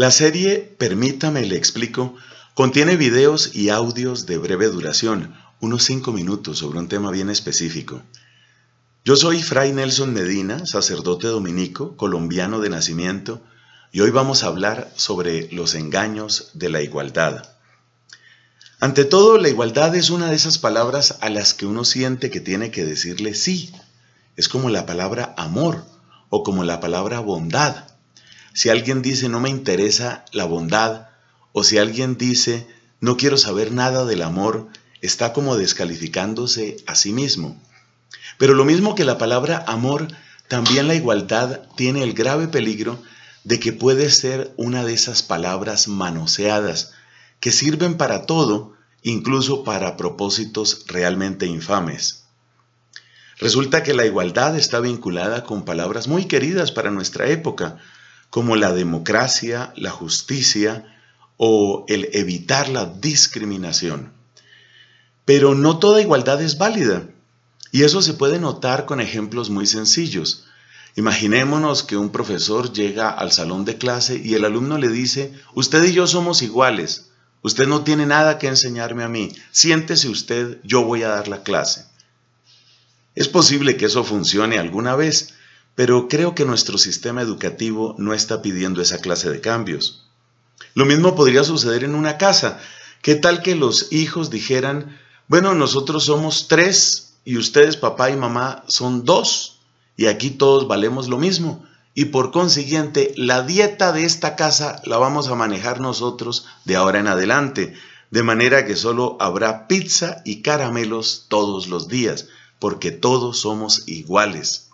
La serie Permítame le explico contiene videos y audios de breve duración, unos 5 minutos sobre un tema bien específico. Yo soy Fray Nelson Medina, sacerdote dominico, colombiano de nacimiento, y hoy vamos a hablar sobre los engaños de la igualdad. Ante todo, la igualdad es una de esas palabras a las que uno siente que tiene que decirle sí. Es como la palabra amor o como la palabra bondad. Si alguien dice no me interesa la bondad, o si alguien dice no quiero saber nada del amor, está como descalificándose a sí mismo. Pero lo mismo que la palabra amor, también la igualdad tiene el grave peligro de que puede ser una de esas palabras manoseadas que sirven para todo, incluso para propósitos realmente infames. Resulta que la igualdad está vinculada con palabras muy queridas para nuestra época, como la democracia, la justicia o el evitar la discriminación. Pero no toda igualdad es válida, y eso se puede notar con ejemplos muy sencillos. Imaginémonos que un profesor llega al salón de clase y el alumno le dice, usted y yo somos iguales, usted no tiene nada que enseñarme a mí, siéntese usted, yo voy a dar la clase. Es posible que eso funcione alguna vez, pero creo que nuestro sistema educativo no está pidiendo esa clase de cambios. Lo mismo podría suceder en una casa. ¿Qué tal que los hijos dijeran, bueno, nosotros somos tres y ustedes, papá y mamá, son dos y aquí todos valemos lo mismo? Y por consiguiente, la dieta de esta casa la vamos a manejar nosotros de ahora en adelante, de manera que solo habrá pizza y caramelos todos los días, porque todos somos iguales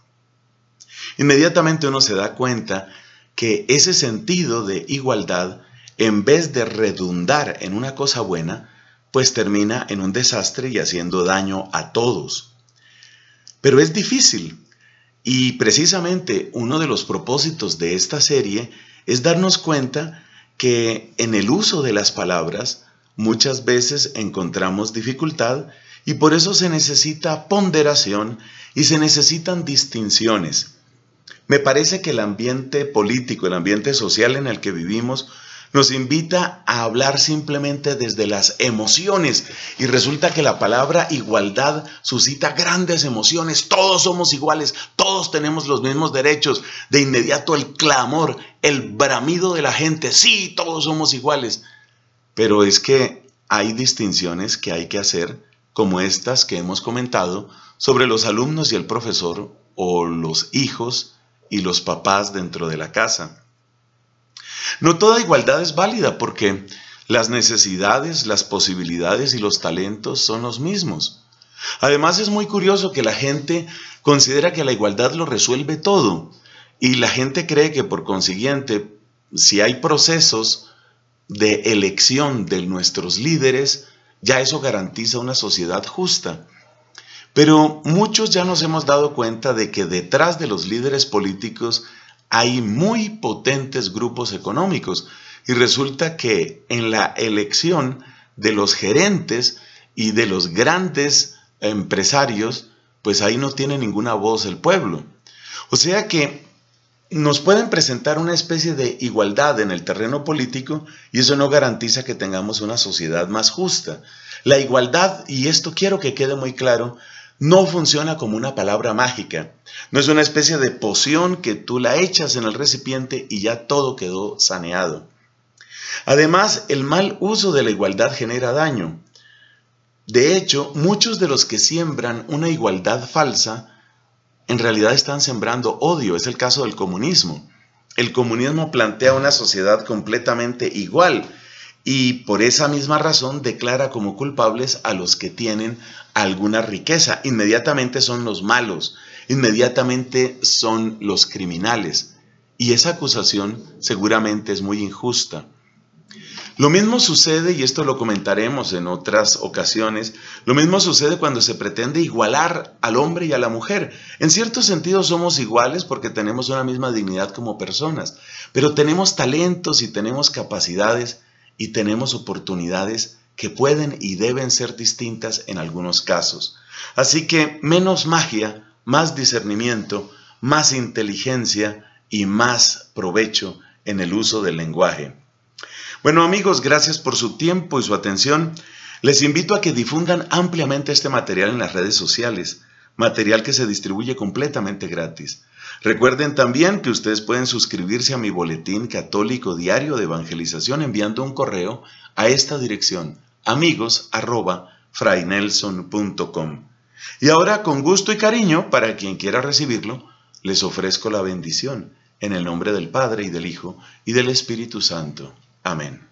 inmediatamente uno se da cuenta que ese sentido de igualdad, en vez de redundar en una cosa buena, pues termina en un desastre y haciendo daño a todos. Pero es difícil, y precisamente uno de los propósitos de esta serie es darnos cuenta que en el uso de las palabras muchas veces encontramos dificultad y por eso se necesita ponderación y se necesitan distinciones. Me parece que el ambiente político, el ambiente social en el que vivimos, nos invita a hablar simplemente desde las emociones y resulta que la palabra igualdad suscita grandes emociones, todos somos iguales, todos tenemos los mismos derechos, de inmediato el clamor, el bramido de la gente, sí, todos somos iguales, pero es que hay distinciones que hay que hacer como estas que hemos comentado sobre los alumnos y el profesor o los hijos y los papás dentro de la casa. No toda igualdad es válida porque las necesidades, las posibilidades y los talentos son los mismos. Además es muy curioso que la gente considera que la igualdad lo resuelve todo y la gente cree que por consiguiente, si hay procesos de elección de nuestros líderes, ya eso garantiza una sociedad justa. Pero muchos ya nos hemos dado cuenta de que detrás de los líderes políticos hay muy potentes grupos económicos y resulta que en la elección de los gerentes y de los grandes empresarios, pues ahí no tiene ninguna voz el pueblo. O sea que nos pueden presentar una especie de igualdad en el terreno político y eso no garantiza que tengamos una sociedad más justa. La igualdad, y esto quiero que quede muy claro, no funciona como una palabra mágica. No es una especie de poción que tú la echas en el recipiente y ya todo quedó saneado. Además, el mal uso de la igualdad genera daño. De hecho, muchos de los que siembran una igualdad falsa en realidad están sembrando odio. Es el caso del comunismo. El comunismo plantea una sociedad completamente igual, y por esa misma razón declara como culpables a los que tienen alguna riqueza. Inmediatamente son los malos, inmediatamente son los criminales. Y esa acusación seguramente es muy injusta. Lo mismo sucede, y esto lo comentaremos en otras ocasiones, lo mismo sucede cuando se pretende igualar al hombre y a la mujer. En cierto sentido somos iguales porque tenemos una misma dignidad como personas, pero tenemos talentos y tenemos capacidades y tenemos oportunidades que pueden y deben ser distintas en algunos casos. Así que menos magia, más discernimiento, más inteligencia y más provecho en el uso del lenguaje. Bueno amigos, gracias por su tiempo y su atención. Les invito a que difundan ampliamente este material en las redes sociales, material que se distribuye completamente gratis. Recuerden también que ustedes pueden suscribirse a mi boletín católico diario de evangelización enviando un correo a esta dirección fraynelson.com Y ahora con gusto y cariño para quien quiera recibirlo, les ofrezco la bendición en el nombre del Padre y del Hijo y del Espíritu Santo. Amén.